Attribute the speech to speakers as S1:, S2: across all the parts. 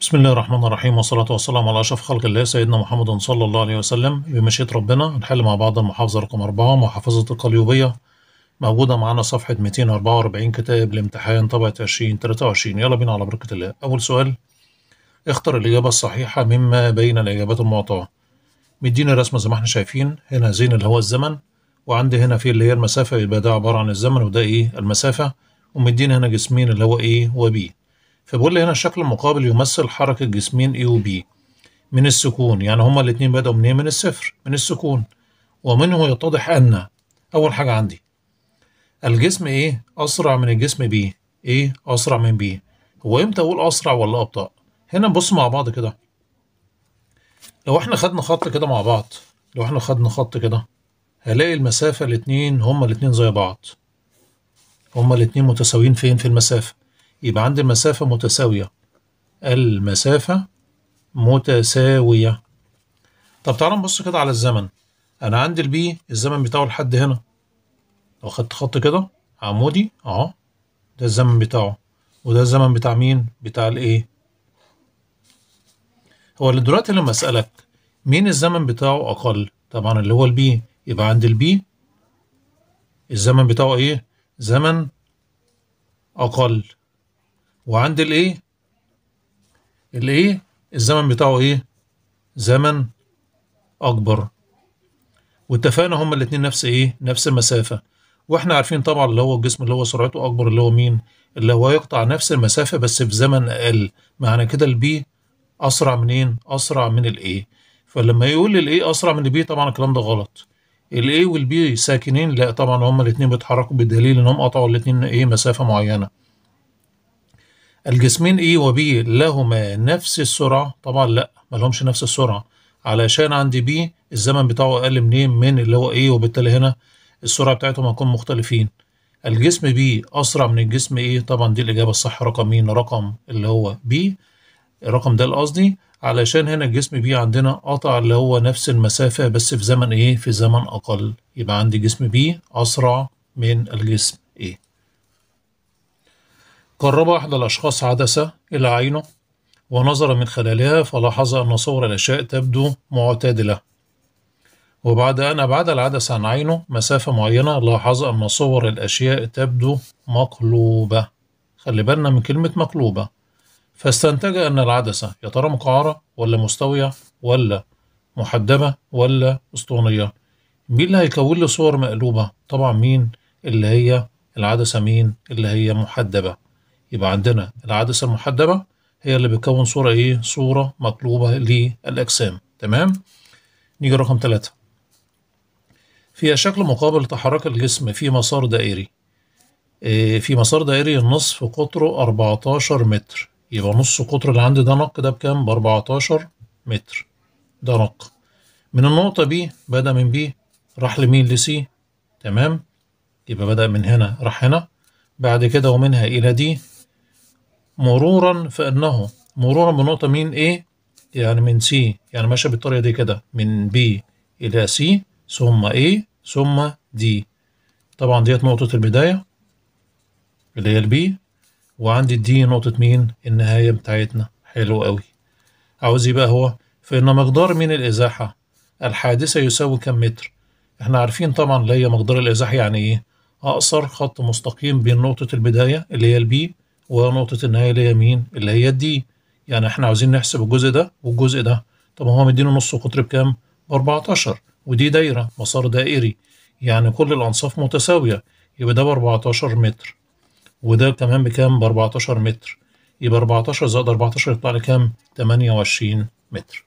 S1: بسم الله الرحمن الرحيم والصلاة والسلام على أشرف خلق الله سيدنا محمد صلى الله عليه وسلم بمشيئة ربنا نحل مع بعض المحافظة رقم أربعة محافظة القليوبية موجودة معانا صفحة 244 كتاب الامتحان طبعة 2023 يلا بينا على بركة الله أول سؤال اختر الإجابة الصحيحة مما بين الإجابات المعطاة مدينا رسمة زي ما احنا شايفين هنا زين اللي هو الزمن وعندي هنا في اللي هي المسافة يبقى ده عبارة عن الزمن وده إيه المسافة ومدينا هنا جسمين اللي هو إيه وبي فبقول لي هنا الشكل المقابل يمثل حركة جسمين A و B من السكون يعني هما الاتنين بدأوا منين من الصفر من السكون ومنه يتضح أن أول حاجة عندي الجسم A أسرع من الجسم B A أسرع من B هو إمتى أقول أسرع ولا أبطأ هنا نبص مع بعض كده لو احنا خدنا خط كده مع بعض لو احنا خدنا خط كده هلاقي المسافة الاتنين هما الاتنين زي بعض هما الاتنين متساويين فين في المسافة يبقى عندي المسافة متساوية المسافة متساوية طب تعالى نبص كده على الزمن أنا عندي البي الزمن بتاعه لحد هنا لو خدت خط كده عمودي أهو ده الزمن بتاعه وده الزمن بتاع مين؟ بتاع الإيه؟ هو اللي دلوقتي لما أسألك مين الزمن بتاعه أقل؟ طبعا اللي هو البي يبقى عند البي الزمن بتاعه إيه؟ زمن أقل وعند الايه الايه الزمن بتاعه ايه زمن اكبر واتفقنا هما الاثنين نفس ايه نفس المسافه واحنا عارفين طبعا اللي هو الجسم اللي هو سرعته اكبر اللي هو مين اللي هو يقطع نفس المسافه بس في زمن اقل معنى كده البي اسرع منين اسرع من الايه فلما يقول الايه اسرع من البي طبعا الكلام ده غلط الايه والبي ساكنين لا طبعا هما الاثنين بيتحركوا بدليل انهم قطعوا الاثنين ايه مسافه معينه الجسمين A و B لهما نفس السرعة؟ طبعا لا ملهمش نفس السرعة علشان عندي B الزمن بتاعه أقل منين من اللي هو A إيه، وبالتالي هنا السرعة بتاعتهم هتكون مختلفين الجسم B أسرع من الجسم A إيه؟ طبعا دي الإجابة الصح رقم مين؟ رقم اللي هو B الرقم ده قصدي علشان هنا الجسم B عندنا قطع اللي هو نفس المسافة بس في زمن إيه؟ في زمن أقل يبقى عندي جسم B أسرع من الجسم A إيه؟ قرب أحد الأشخاص عدسة إلى عينه ونظر من خلالها فلاحظ أن صور الأشياء تبدو معتدلة وبعد أن أبعد العدسة عن عينه مسافة معينة لاحظ أن صور الأشياء تبدو مقلوبة خلي بالنا من كلمة مقلوبة فاستنتج أن العدسة يا ترى مقعرة ولا مستوية ولا محدبة ولا أسطوانية مين اللي هيكون لي صور مقلوبة؟ طبعا مين اللي هي العدسة مين اللي هي محدبة يبقى عندنا العدسة المحدبة هي اللي بتكون صورة إيه؟ صورة مطلوبة للأجسام تمام؟ نيجي رقم تلاتة فيها شكل مقابل تحرك الجسم في مسار دائري إيه في مسار دائري النصف قطره 14 متر يبقى نص قطر اللي عندي ده نق ده بكام؟ ب 14 متر ده نق من النقطة بي بدأ من بي راح لمين لسي تمام يبقى بدأ من هنا راح هنا بعد كده ومنها إلى دي مرورا فانه مرورا بنقطه مين ايه يعني من سي يعني ماشيه بالطريقه دي كده من بي الى سي ثم ايه ثم دي طبعا ديت نقطه البدايه اللي هي البي وعندي دي نقطه مين النهايه بتاعتنا حلو قوي عاوز ايه بقى هو فان مقدار من الازاحه الحادثه يساوي كم متر احنا عارفين طبعا اللي هي مقدار الازاحه يعني ايه اقصر خط مستقيم بين نقطه البدايه اللي هي البي ونقطة النهاية اللي هي مين؟ اللي هي الدي يعني احنا عاوزين نحسب الجزء ده والجزء ده طب هو مدينه نص قطر بكام؟ ب 14 ودي دايرة مسار دائري يعني كل الأنصاف متساوية يبقى ده ب 14 متر وده كمان بكام؟ ب 14 متر يبقى 14 زائد 14 يطلع لي كام؟ 28 متر.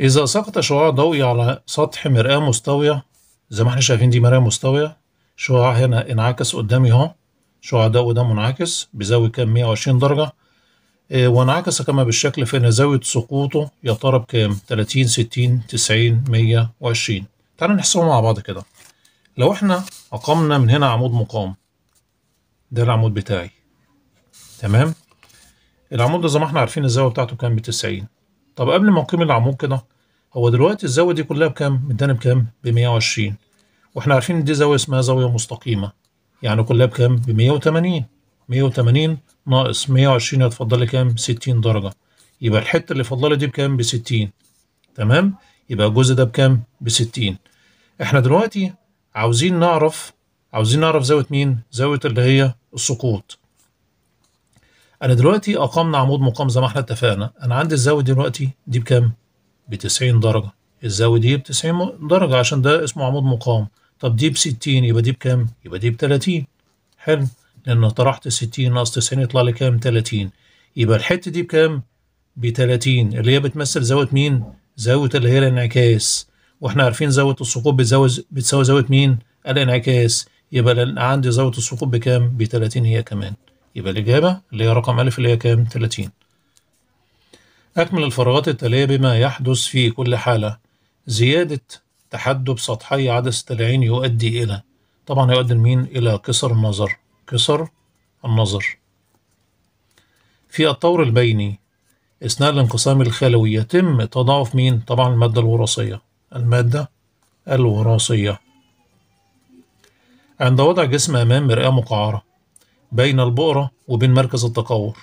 S1: إذا سقط شعاع ضوئي على سطح مرآة مستوية زي ما احنا شايفين دي مرآة مستوية شعاع هنا انعكس قدامي اهو شعاع ده وده منعكس بزاوية كام 120 درجة آه، وانعكس كما بالشكل فإن زاوية سقوطه يا ترى بكام 30 60 90 120 تعالى نحسبه مع بعض كده لو احنا أقمنا من هنا عمود مقام ده العمود بتاعي تمام العمود ده زي ما احنا عارفين الزاوية بتاعته كام ب 90 طب قبل ما أقيم العمود كده هو دلوقتي الزاوية دي كلها بكام؟ مداني بكام؟ ب 120 واحنا عارفين ان دي زاويه اسمها زاويه مستقيمه يعني كلها بكام ب 180 180 ناقص 120 هتفضل لي كام 60 درجه يبقى الحته اللي فاضله دي بكام ب 60 تمام يبقى الجزء ده بكام ب 60 احنا دلوقتي عاوزين نعرف عاوزين نعرف زاويه مين زاويه اللي هي السقوط انا دلوقتي اقمنا عمود مقام زي ما احنا اتفقنا انا عندي الزاويه دلوقتي دي بكام ب 90 درجه الزاويه دي ب 90 درجه عشان ده اسمه عمود مقام طب دي ب 60 يبقى دي بكام؟ يبقى دي ب 30 حلو لأن طرحت 60 ناقص 90 يطلع لي كام؟ 30 يبقى الحتة دي بكام؟ ب 30 اللي هي بتمثل زاوية مين؟ زاوية اللي هي الانعكاس واحنا عارفين زاوية الثقوب بتساوي زاوية مين؟ الانعكاس يبقى عندي زاوية الثقوب بكام؟ ب 30 هي كمان يبقى الإجابة اللي هي رقم ألف اللي هي كام؟ 30 أكمل الفراغات التالية بما يحدث في كل حالة زيادة تحدب سطحي عدسة العين يؤدي إلى طبعا يؤدي لمين إلى كسر النظر كسر النظر في الطور البيني أثناء الانقسام الخلوي يتم تضاعف مين طبعا المادة الوراثية المادة الوراثية عند وضع جسم أمام مرآة مقعرة بين البؤرة وبين مركز التقور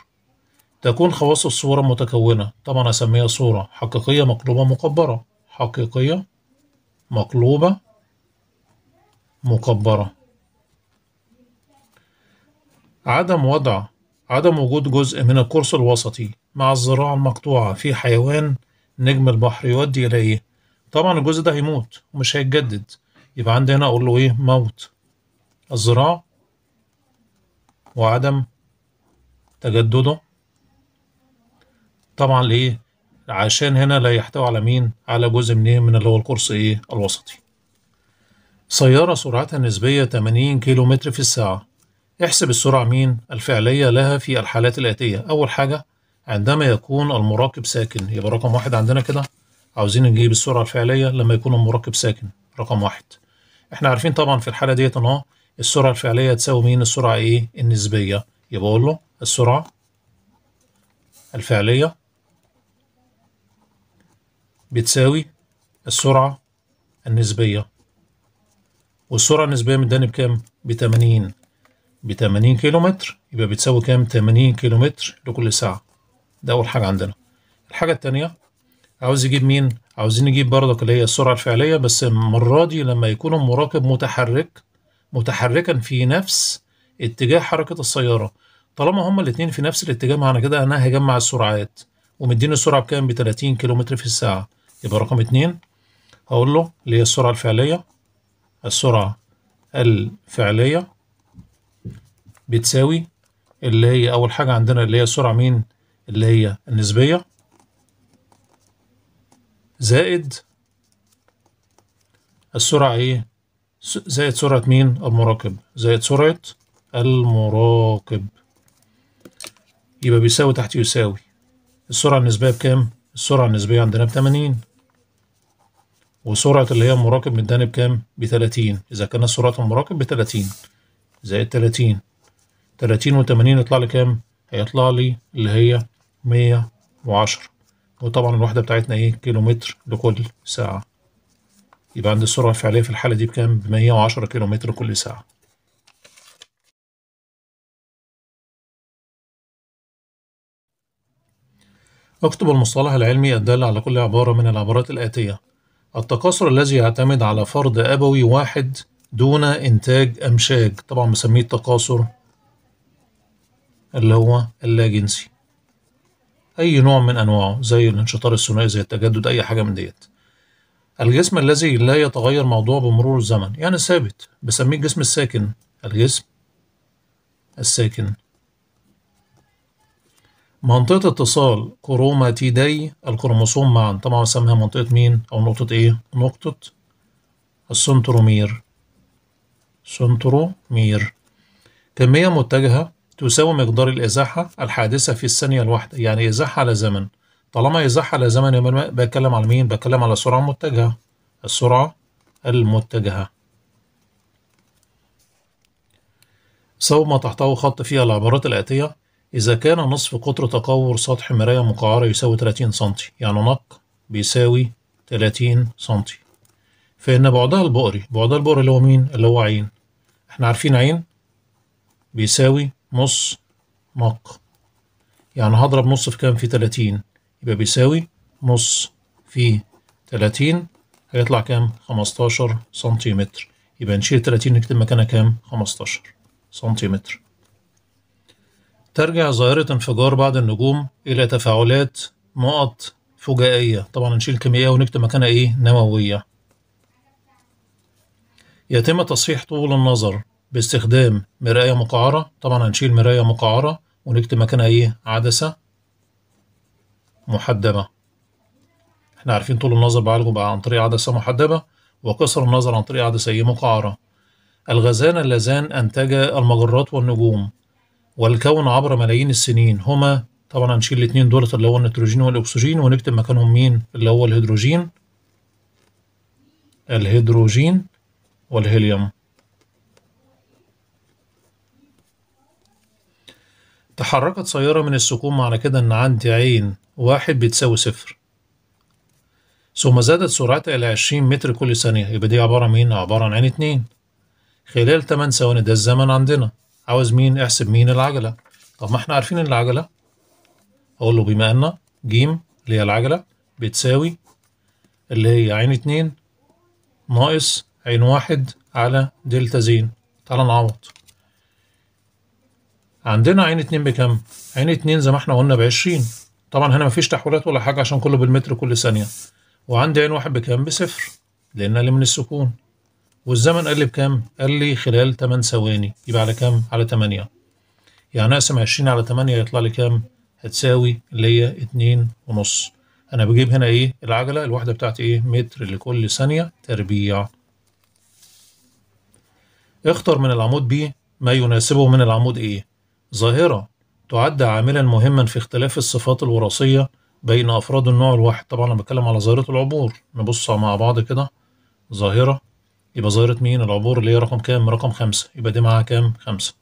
S1: تكون خواص الصورة متكونة طبعا أسميها صورة حقيقية مقلوبة مقبرة حقيقية مقلوبة مكبرة عدم وضع عدم وجود جزء من القرص الوسطي مع الزراعة المقطوعة في حيوان نجم البحر يودي إلى إيه؟ طبعا الجزء ده هيموت ومش هيتجدد يبقى عندي هنا أقول له إيه موت الذراع وعدم تجدده طبعا ليه؟ عشان هنا لا يحتوي على مين على جزء منين من اللي هو القرص ايه الوسطي سيارة سرعتها النسبية 80 كيلومتر في الساعة احسب السرعة مين الفعلية لها في الحالات الآتية أول حاجة عندما يكون المراقب ساكن يبقى رقم واحد عندنا كده عاوزين نجيب السرعة الفعلية لما يكون المراقب ساكن رقم واحد احنا عارفين طبعا في الحالة ديت ان اه السرعة الفعلية تساوي مين السرعة ايه النسبية يبقى اقول له السرعة الفعلية بتساوي السرعة النسبية والسرعة النسبية مداني بكام؟ بتمانين بتمانين كيلو متر يبقى بتساوي كام؟ تمانين كيلو متر لكل ساعة ده أول حاجة عندنا الحاجة التانية عاوز يجيب مين؟ عاوزين نجيب برضك اللي هي السرعة الفعلية بس المرة دي لما يكون المراقب متحرك متحركا في نفس اتجاه حركة السيارة طالما هما الاتنين في نفس الاتجاه معنى كده أنا هجمع السرعات ومديني السرعة بكام؟ ب 30 في الساعة يبقى رقم اتنين هقول له اللي هي السرعة الفعلية السرعة الفعلية بتساوي اللي هي أول حاجة عندنا اللي هي السرعة مين اللي هي النسبية زائد السرعة ايه زائد سرعة مين المراقب زائد سرعة المراقب يبقى بيساوي تحت يساوي السرعة النسبية بكام السرعة النسبية عندنا بتمانين وسرعة اللي هي المراقب متداني بكام؟ بثلاثين إذا كانت سرعة المراقب بثلاثين زائد تلاتين تلاتين وتمانين يطلع لي كام؟ هيطلع لي اللي هي مية وعشرة وطبعا الوحدة بتاعتنا إيه؟ كيلومتر لكل ساعة يبقى عندي السرعة الفعلية في الحالة دي بكام؟ بمية وعشرة كيلومتر كل ساعة اكتب المصطلح العلمي الدال على كل عبارة من العبارات الآتية التكاثر الذي يعتمد على فرد أبوي واحد دون إنتاج أمشاج طبعا بسميه التكاثر اللي هو اللاجنسي أي نوع من أنواعه زي الانشطار الثنائي زي التجدد أي حاجة من ديت الجسم الذي لا يتغير موضوع بمرور الزمن يعني ثابت بسميه الجسم الساكن الجسم الساكن منطقة اتصال كروماتيدي الكروموسوم معا طبعا بسميها منطقة مين أو نقطة إيه؟ نقطة السنترومير سنترومير كمية متجهة تساوي مقدار الإزاحة الحادثة في الثانية الواحدة يعني إزاحة على زمن طالما إزاحة على زمن يبقى بتكلم على مين؟ بتكلم على سرعة متجهة السرعة المتجهة سوى ما تحتوي خط فيها العبارات الآتية إذا كان نصف قطر تقور سطح مراية مقعرة يساوي 30 سنتي يعني نق بيساوي 30 سنتي فإن بعدها البؤري بعدها البؤري اللي هو مين؟ اللي هو عين احنا عارفين عين بيساوي نص نق يعني هضرب نص في كام في 30 يبقى بيساوي نص في 30 هيطلع كام 15 سنتيمتر يبقى نشيل 30 نكتب مكانها كام 15 سنتيمتر ترجع ظاهرة انفجار بعض النجوم إلى تفاعلات نقط فجائية طبعا نشيل كيمياء ونكتب مكانها إيه نووية يتم تصحيح طول النظر باستخدام مراية مقعرة طبعا هنشيل مراية مقعرة ونكتب مكانها إيه عدسة محدبة احنا عارفين طول النظر بعالجه بقى عن طريق عدسة محدبة وقصر النظر عن طريق عدسة إيه مقعرة الغازان اللذان أنتجا المجرات والنجوم والكون عبر ملايين السنين هما طبعا هنشيل الاثنين دول اللي هو النيتروجين والاكسجين ونكتب مكانهم مين اللي هو الهيدروجين الهيدروجين والهيليوم تحركت سيارة من السكون معنى كده إن عندي عين واحد بتساوي صفر ثم زادت سرعتها إلى عشرين متر كل ثانية يبقى دي عبارة مين؟ إيه؟ عبارة عن عين اتنين خلال 8 ثواني ده الزمن عندنا عاوز مين احسب مين العجلة طب ما احنا عارفين العجلة اقول له بما ان ج اللي هي العجلة بتساوي اللي هي عين اتنين ناقص عين واحد على دلتا زين تعالى نعوض عندنا عين اتنين بكام؟ عين اتنين زي ما احنا قلنا بعشرين طبعا هنا مفيش تحويلات ولا حاجة عشان كله بالمتر كل ثانية وعندي عين واحد بكام؟ بصفر لأن اللي من السكون والزمن قال لي بكام؟ قال لي خلال 8 ثواني يبقى على كام؟ على 8 يعني اقسم 20 على 8 يطلع لي كام؟ هتساوي اللي هي 2 ونص انا بجيب هنا ايه؟ العجله الواحده بتاعتي ايه؟ متر لكل ثانيه تربيع اختر من العمود بي ما يناسبه من العمود ايه؟ ظاهرة تعد عاملا مهما في اختلاف الصفات الوراثية بين أفراد النوع الواحد طبعا أنا بتكلم على ظاهرة العبور نبص مع بعض كده ظاهرة يبقى ظاهرة مين العبور اللي هي رقم كام رقم خمسة يبقى دي معاها كام خمسة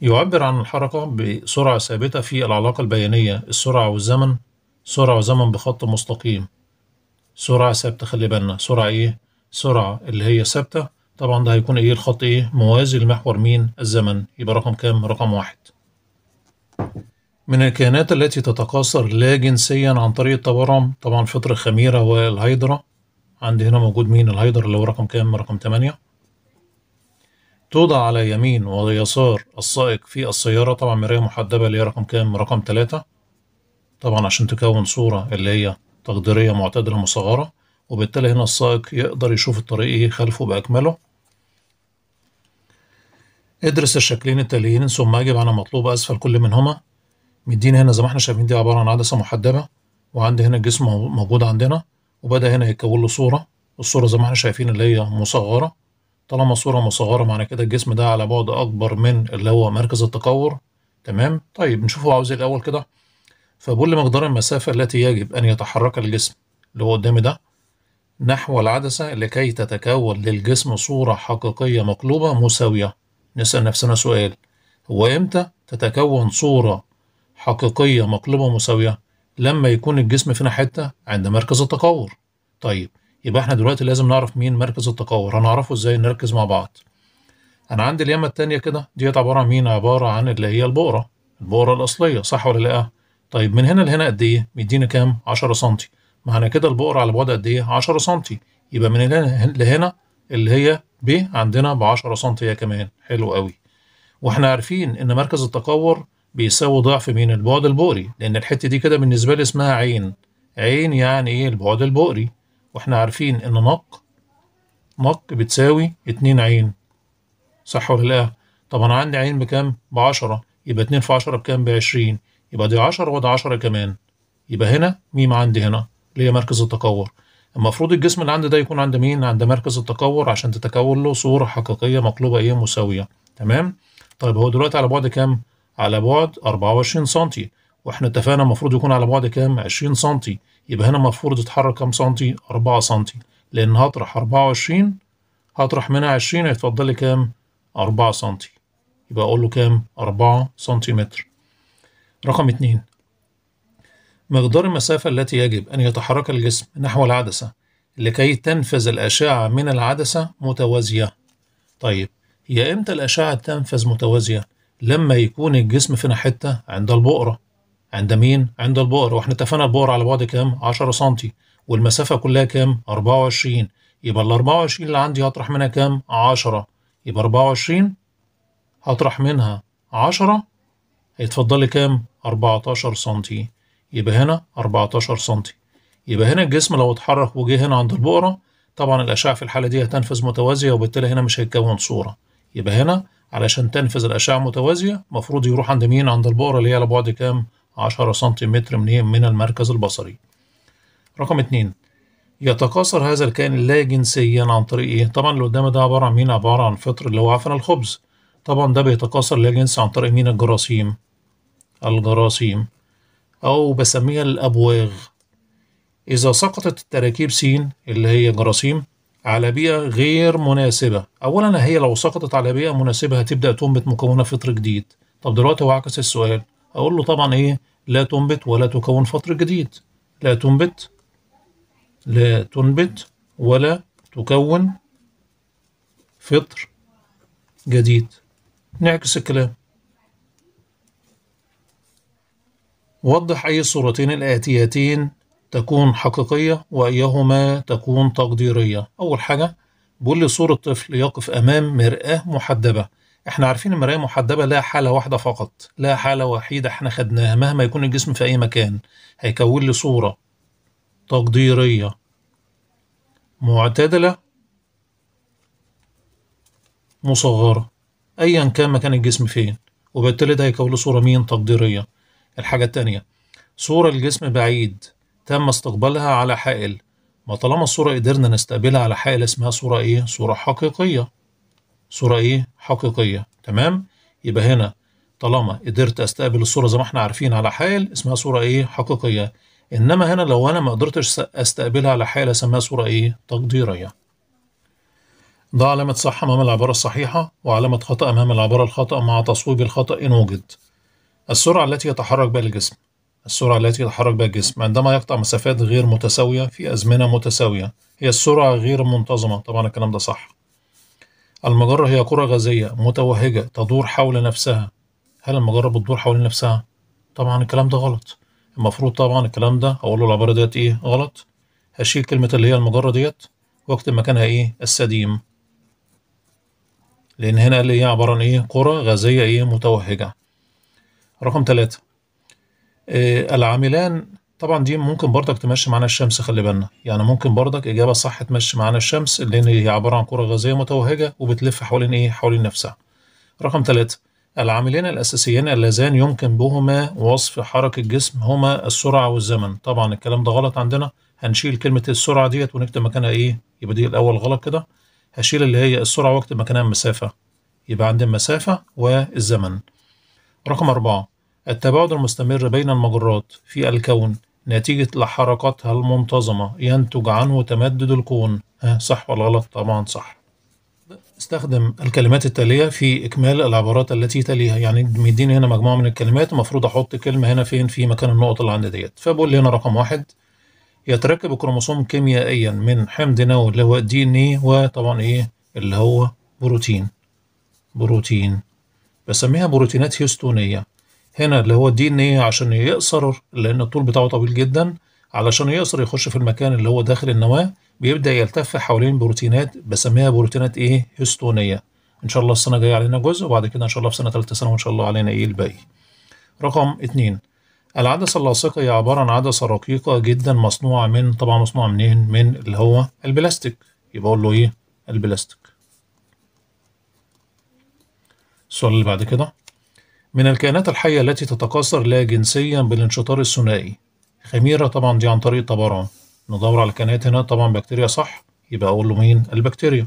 S1: يعبر عن الحركة بسرعة ثابتة في العلاقة البيانية السرعة والزمن سرعة وزمن بخط مستقيم سرعة ثابتة خلي بالنا سرعة ايه سرعة اللي هي ثابتة طبعا ده هيكون ايه الخط ايه موازي لمحور مين الزمن يبقى رقم كام رقم واحد من الكائنات التي تتكاثر لا جنسيا عن طريق التورم طبعا فطر الخميرة والهيدرا عندي هنا موجود مين الهيدر اللي هو رقم كام رقم 8 توضع على يمين ويسار السائق في السيارة طبعا مراية محدبة اللي هي رقم كام رقم 3 طبعا عشان تكون صورة اللي هي تقديرية معتدلة مصغرة وبالتالي هنا السائق يقدر يشوف الطريق ايه خلفه بأكمله ادرس الشكلين التاليين ثم اجب على مطلوب اسفل كل منهما مدينا هنا زي ما احنا شايفين دي عبارة عن عدسة محدبة وعندي هنا الجسم موجود عندنا وبدا هنا يتكون له صوره الصوره زي ما احنا شايفين اللي هي مصغره طالما الصوره مصغره معنى كده الجسم ده على بعد اكبر من اللي هو مركز التكور تمام طيب نشوفه عاوز ايه الاول كده فبقول لي مقدار المسافه التي يجب ان يتحرك الجسم اللي هو قدامي ده نحو العدسه لكي تتكون للجسم صوره حقيقيه مقلوبه مساويه نسال نفسنا سؤال هو امتى تتكون صوره حقيقيه مقلوبه مساويه لما يكون الجسم فينا حتة عند مركز التقور طيب يبقى احنا دلوقتي لازم نعرف مين مركز التقور هنعرفه ازاي نركز مع بعض انا عندي اليمة التانية كده ديت عبارة عن مين عبارة عن اللي هي البقرة البقرة الأصلية صح ولا لأ طيب من هنا لهنا قد ايه مدينا كام 10 سنتي معنى كده البقرة على بعد قد ايه 10 سنتي يبقى من هنا لهنا اللي هي ب عندنا ب 10 سنتي هي كمان حلو قوي واحنا عارفين ان مركز التقور بيساوي ضعف مين البعد البؤري لأن الحتة دي كده بالنسبة لي اسمها عين عين يعني إيه البعد البؤري وإحنا عارفين إن نق نق بتساوي اتنين عين صح ولا لأ؟ طب أنا عندي عين بكام؟ بعشرة يبقى اتنين في عشرة بكام؟ بعشرين يبقى دي عشرة وده عشرة كمان يبقى هنا ميم عندي هنا اللي هي مركز التكور المفروض الجسم اللي عندي ده يكون عند مين؟ عند مركز التكور عشان تتكون له صورة حقيقية مقلوبة ايه؟ مساوية تمام؟ طيب هو دلوقتي على بعد كام؟ على بعد 24 سم واحنا اتفقنا المفروض يكون على بعد كام 20 سم يبقى هنا المفروض يتحرك كام سم 4 سم لان هطرح 24 هطرح منها 20 هيتفضل لي كام 4 سم يبقى اقول له كام 4 سنتيمتر رقم 2 مقدار المسافة التي يجب أن يتحرك الجسم نحو العدسة لكي تنفذ الأشعة من العدسة متوازية طيب هي إمتى الأشعة تنفذ متوازية؟ لما يكون الجسم فينا حتة عند البقرة عند مين؟ عند البقرة واحنا اتفقنا البقرة على بعد كام؟ 10 سم والمسافة كلها كام؟ 24 يبقى ال 24 اللي عندي هطرح منها كام؟ 10 يبقى 24 هطرح منها 10 هيتفضل لي كام؟ 14 سم يبقى هنا 14 سم يبقى هنا الجسم لو اتحرك وجه هنا عند البقرة طبعا الأشعة في الحالة دي هتنفذ متوازية وبالتالي هنا مش هيتكون صورة يبقى هنا علشان تنفذ الأشعة المتوازية مفروض يروح عند مين عند البقرة اللي هي على بعد كام عشرة سنتيمتر من من المركز البصري رقم اتنين يتكاثر هذا الكائن لا جنسيا عن طريق ايه؟ طبعا اللي قدامي ده عباره عن مين؟ عباره عن فطر اللي هو عفن الخبز. طبعا ده بيتكاثر لا جنسي عن طريق مين؟ الجراثيم. الجراثيم. او بسميها الابواغ. اذا سقطت التراكيب سين اللي هي جراثيم على بيئة غير مناسبة أولا هي لو سقطت على بيئة مناسبة هتبدأ تنبت مكونة فطر جديد طب دلوقتي هو عكس السؤال أقول له طبعا إيه لا تنبت ولا تكون فطر جديد لا تنبت لا تنبت ولا تكون فطر جديد نعكس الكلام وضح أي الصورتين الآتيتين تكون حقيقية وأيهما تكون تقديرية أول حاجة بيقول لي صورة طفل يقف أمام مرآة محدبة احنا عارفين المرآة محدبة لا حالة واحدة فقط لا حالة وحيدة احنا خدناها مهما يكون الجسم في أي مكان هيكون لي صورة تقديرية معتدلة مصغرة أيا كان مكان الجسم فين وبالتالي ده هيكون لي صورة مين تقديرية الحاجة التانية صورة الجسم بعيد تم استقبالها على حائل ما طالما الصورة قدرنا نستقبلها على حائل اسمها صورة إيه؟ صورة حقيقية صورة إيه؟ حقيقية تمام؟ يبقى هنا طالما قدرت استقبل الصورة زي ما احنا عارفين على حائل اسمها صورة إيه؟ حقيقية إنما هنا لو أنا ما قدرتش استقبلها على حائل أسميها صورة إيه؟ تقديرية ده علامة صح أمام العبارة الصحيحة وعلامة خطأ أمام العبارة الخطأ مع تصويب الخطأ إن وجد السرعة التي يتحرك بها الجسم السرعة التي يتحرك بها الجسم عندما يقطع مسافات غير متساوية في أزمنة متساوية هي السرعة غير منتظمة طبعا الكلام ده صح المجرة هي كرة غازية متوهجة تدور حول نفسها هل المجرة بتدور حول نفسها؟ طبعا الكلام ده غلط المفروض طبعا الكلام ده أقول له العبارة ديت إيه غلط هشيل كلمة اللي هي المجرة ديت واكتب مكانها إيه السديم لأن هنا قال لي إيه؟ عبارة عن إيه كرة غازية إيه متوهجة رقم تلاتة آه، العاملان طبعا دي ممكن برضك تمشي معانا الشمس خلي بالنا يعني ممكن برضك اجابه صح تمشي معانا الشمس لان هي عباره عن كره غازيه متوهجه وبتلف حوالين ايه حوالين نفسها رقم ثلاثة العاملين الأساسيان اللذان يمكن بهما وصف حركة الجسم هما السرعة والزمن طبعا الكلام ده غلط عندنا هنشيل كلمة السرعة ديت ونكتب مكانها إيه يبقى دي الأول غلط كده هشيل اللي هي السرعة واكتب مكانها المسافة يبقى عندي المسافة والزمن رقم أربعة التباعد المستمر بين المجرات في الكون نتيجة لحركاتها المنتظمة ينتج عنه تمدد الكون ها صح ولا غلط طبعا صح استخدم الكلمات التالية في إكمال العبارات التي تليها يعني مديني هنا مجموعة من الكلمات المفروض أحط كلمة هنا فين في مكان النقط اللي عندي ديت فبقول لي هنا رقم واحد يتركب الكروموسوم كيميائيا من حمض نووي اللي هو دي ان ايه وطبعا ايه اللي هو بروتين بروتين بسميها بروتينات هيستونية هنا اللي هو الدي ان ايه عشان يقصر لان الطول بتاعه طويل جدا علشان يقصر يخش في المكان اللي هو داخل النواه بيبدا يلتف حوالين بروتينات بسميها بروتينات ايه هيستونيه ان شاء الله السنه الجايه علينا جزء وبعد كده ان شاء الله في سنه ثالثه ثانوي ان شاء الله علينا ايه الباقي رقم اتنين العدسة اللاصقة هي عبارة عن عدسة رقيقة جدا مصنوعة من طبعا مصنوعة منين؟ من اللي هو البلاستيك يبقى أقول له إيه؟ البلاستيك. السؤال اللي بعد كده من الكائنات الحية التي تتكاثر لا جنسيا بالانشطار الثنائي خميرة طبعا دي عن طريق الطبران ندور على الكائنات هنا طبعا بكتيريا صح يبقى أقول له مين البكتيريا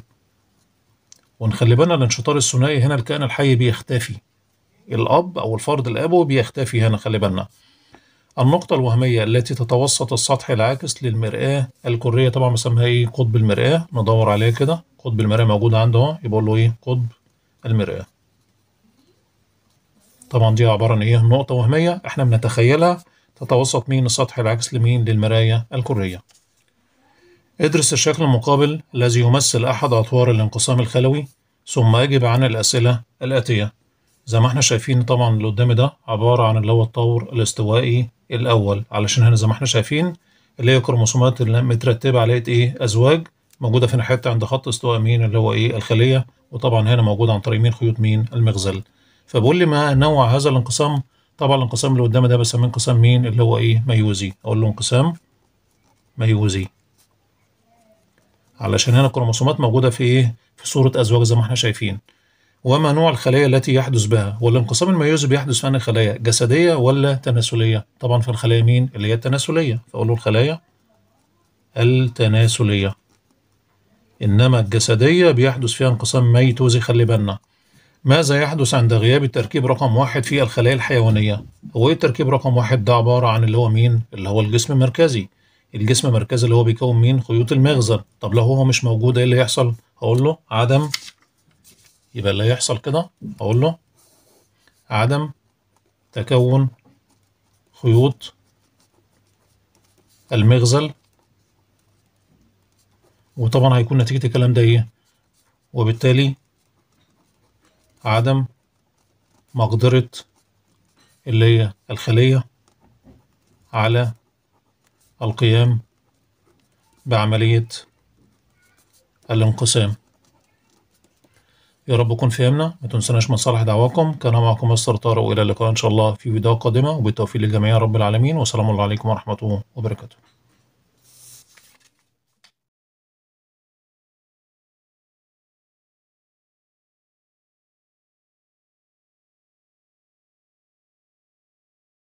S1: ونخلي بالنا الانشطار الثنائي هنا الكائن الحي بيختفي الأب أو الفرد الأبو بيختفي هنا خلي بالنا النقطة الوهمية التي تتوسط السطح العاكس للمرآة الكرية طبعا بنسميها إيه قطب المرآة ندور عليها كده قطب المرآة موجود عنده أهو يبقى أقول له إيه قطب المرآة طبعا دي عبارة عن ايه نقطة وهمية احنا بنتخيلها تتوسط من السطح العكس لمين للمراية الكرية ادرس الشكل المقابل الذي يمثل أحد أطوار الانقسام الخلوي ثم أجب عن الأسئلة الآتية زي ما احنا شايفين طبعا اللي قدامي ده عبارة عن اللي هو الطور الاستوائي الأول علشان هنا زي ما احنا شايفين اللي هي الكروموسومات اللي مترتبة على إيه أزواج موجودة في حتة عند خط استواء مين اللي هو إيه الخلية وطبعا هنا موجودة عن طريق مين خيوط مين المغزل فبقول لي ما نوع هذا الانقسام طبعا الانقسام اللي قدامي ده بسميه انقسام مين اللي هو ايه ميوزي اقول له انقسام ميوزي علشان هنا الكروموسومات موجوده في ايه في صوره ازواج زي ما احنا شايفين وما نوع الخلايا التي يحدث بها والانقسام الميوزي بيحدث في الخلايا خلايا جسديه ولا تناسليه طبعا في الخلايا مين اللي هي التناسليه فاقول له الخلايا التناسليه انما الجسديه بيحدث فيها انقسام ميتوزي خلي بالنا ماذا يحدث عند غياب التركيب رقم واحد في الخلايا الحيوانية؟ هو إيه التركيب رقم واحد ده عبارة عن اللي هو مين؟ اللي هو الجسم المركزي. الجسم المركزي اللي هو بيكون مين؟ خيوط المغزل. طب لو هو مش موجود إيه اللي هيحصل؟ هقول له عدم يبقى اللي هيحصل كده هقول له عدم تكون خيوط المغزل وطبعا هيكون نتيجة الكلام ده إيه؟ وبالتالي عدم مقدرة اللي هي الخلية على القيام بعملية الانقسام يا رب تكون فهمنا ما تنسناش من صالح دعواكم كان معكم مستر طارق والى اللقاء ان شاء الله في فيديو قادمه وبالتوفيق للجميع يا رب العالمين والسلام عليكم ورحمه الله وبركاته